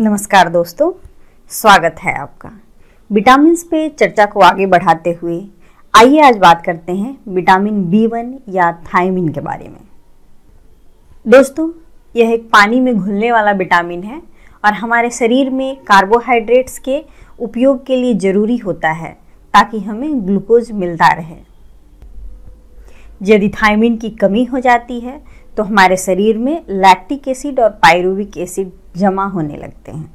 नमस्कार दोस्तों स्वागत है आपका विटामिन पे चर्चा को आगे बढ़ाते हुए आइए आज बात करते हैं विटामिन बी वन या थायमिन के बारे में दोस्तों यह एक पानी में घुलने वाला विटामिन है और हमारे शरीर में कार्बोहाइड्रेट्स के उपयोग के लिए ज़रूरी होता है ताकि हमें ग्लूकोज मिलता रहे यदि थायमिन की कमी हो जाती है तो हमारे शरीर में लैक्टिक एसिड और पायरुविक एसिड जमा होने लगते हैं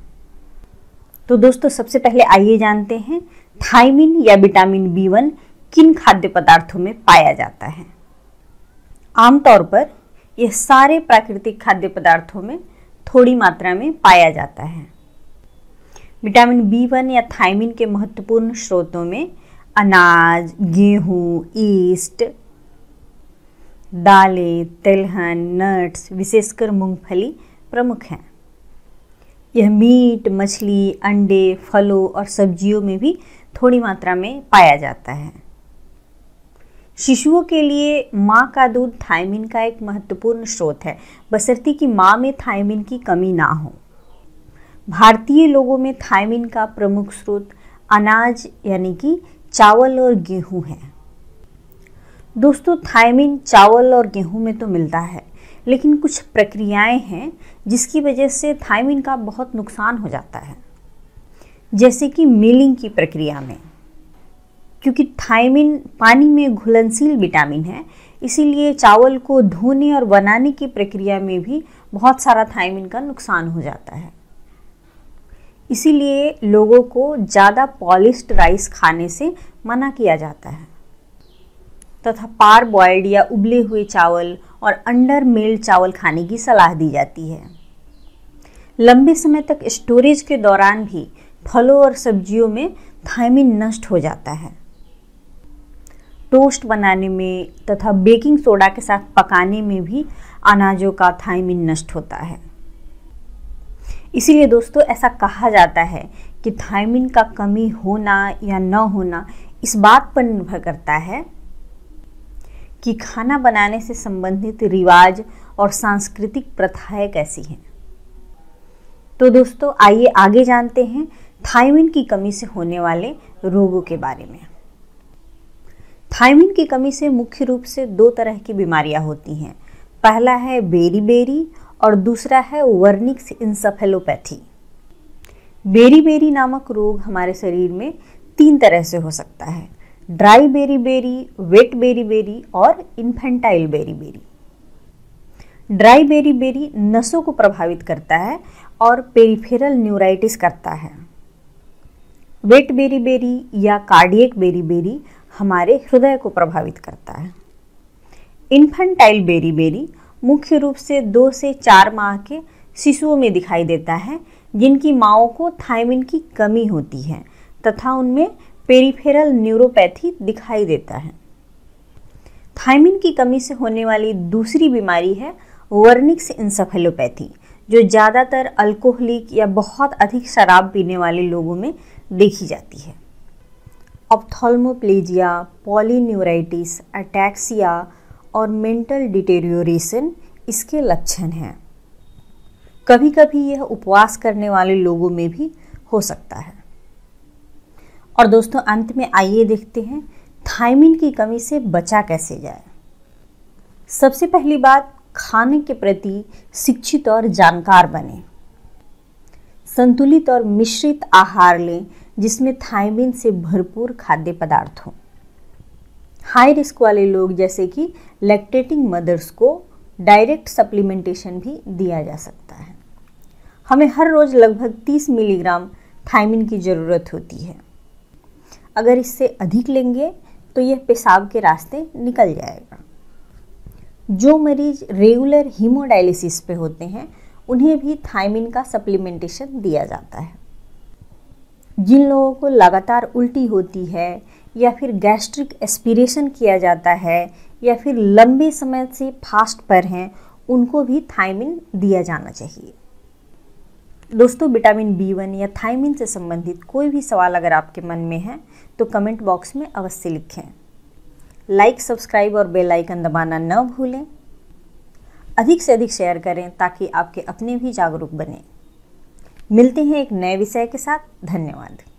तो दोस्तों सबसे पहले आइए जानते हैं थाइमिन या विटामिन बी वन किन खाद्य पदार्थों में पाया जाता है आमतौर पर यह सारे प्राकृतिक खाद्य पदार्थों में थोड़ी मात्रा में पाया जाता है विटामिन बी वन या थाइमिन के महत्वपूर्ण स्रोतों में अनाज गेहूं, ईस्ट दालें तिलहन नट्स विशेषकर मूंगफली प्रमुख हैं यह मीट मछली अंडे फलों और सब्जियों में भी थोड़ी मात्रा में पाया जाता है शिशुओं के लिए माँ का दूध थायमिन का एक महत्वपूर्ण स्रोत है बसरती की माँ में थायमिन की कमी ना हो भारतीय लोगों में थायमिन का प्रमुख स्रोत अनाज यानी कि चावल और गेहूं है दोस्तों थायमिन चावल और गेहूं में तो मिलता है लेकिन कुछ प्रक्रियाएं हैं जिसकी वजह से थायमिन का बहुत नुकसान हो जाता है जैसे कि मिलिंग की प्रक्रिया में क्योंकि थायमिन पानी में घुलनशील विटामिन है इसीलिए चावल को धोने और बनाने की प्रक्रिया में भी बहुत सारा थायमिन का नुकसान हो जाता है इसीलिए लोगों को ज़्यादा पॉलिश्ड राइस खाने से मना किया जाता है तथा पार बॉयल्ड या उबले हुए चावल और अंडर मेल चावल खाने की सलाह दी जाती है लंबे समय तक स्टोरेज के दौरान भी फलों और सब्जियों में थायमिन नष्ट हो जाता है टोस्ट बनाने में तथा बेकिंग सोडा के साथ पकाने में भी अनाजों का थायमिन नष्ट होता है इसीलिए दोस्तों ऐसा कहा जाता है कि थायमिन का कमी होना या न होना इस बात पर निर्भर करता है कि खाना बनाने से संबंधित रिवाज और सांस्कृतिक प्रथाएं कैसी हैं तो दोस्तों आइए आगे जानते हैं थायमिन की कमी से होने वाले रोगों के बारे में थायमिन की कमी से मुख्य रूप से दो तरह की बीमारियां होती हैं पहला है बेरी बेरी और दूसरा है वर्निक्स इंसफेलोपैथी बेरी बेरी नामक रोग हमारे शरीर में तीन तरह से हो सकता है dry beriberi wet beriberi और infantile beriberi dry beriberi नसों को प्रभावित करता है और पेरिफेरल न्यूराइटिस करता है वेट बेरी बेरी या कार्डियक बेरी बेरी हमारे हृदय को प्रभावित करता है इन्फेंटाइल बेरी बेरी मुख्य रूप से दो से चार माह के शिशुओं में दिखाई देता है जिनकी माओ को थायमिन की कमी होती है तथा उनमें पेरिफेरल न्यूरोपैथी दिखाई देता है थायमिन की कमी से होने वाली दूसरी बीमारी है वर्निक्स इंसफेलोपैथी जो ज़्यादातर अल्कोहलिक या बहुत अधिक शराब पीने वाले लोगों में देखी जाती है ऑप्थोलमोप्लेजिया पॉलीन्यूराइटिस अटैक्सिया और मेंटल डिटेरियोरेशन इसके लक्षण हैं कभी कभी यह उपवास करने वाले लोगों में भी हो सकता है और दोस्तों अंत में आइए देखते हैं थायमिन की कमी से बचा कैसे जाए सबसे पहली बात खाने के प्रति शिक्षित और जानकार बने संतुलित और मिश्रित आहार लें जिसमें थायमिन से भरपूर खाद्य पदार्थ हो हाई रिस्क वाले लोग जैसे कि लैक्टेटिंग मदर्स को डायरेक्ट सप्लीमेंटेशन भी दिया जा सकता है हमें हर रोज़ लगभग 30 मिलीग्राम थायमिन की ज़रूरत होती है अगर इससे अधिक लेंगे तो यह पेशाब के रास्ते निकल जाएगा जो मरीज रेगुलर हीमोडायलिसिस पे होते हैं उन्हें भी थायमिन का सप्लीमेंटेशन दिया जाता है जिन लोगों को लगातार उल्टी होती है या फिर गैस्ट्रिक एस्पिरेशन किया जाता है या फिर लंबे समय से फास्ट पर हैं उनको भी थायमिन दिया जाना चाहिए दोस्तों विटामिन बी वन या थायमिन से संबंधित कोई भी सवाल अगर आपके मन में है तो कमेंट बॉक्स में अवश्य लिखें लाइक सब्सक्राइब और बेल आइकन दबाना न भूलें अधिक से अधिक शेयर करें ताकि आपके अपने भी जागरूक बने मिलते हैं एक नए विषय के साथ धन्यवाद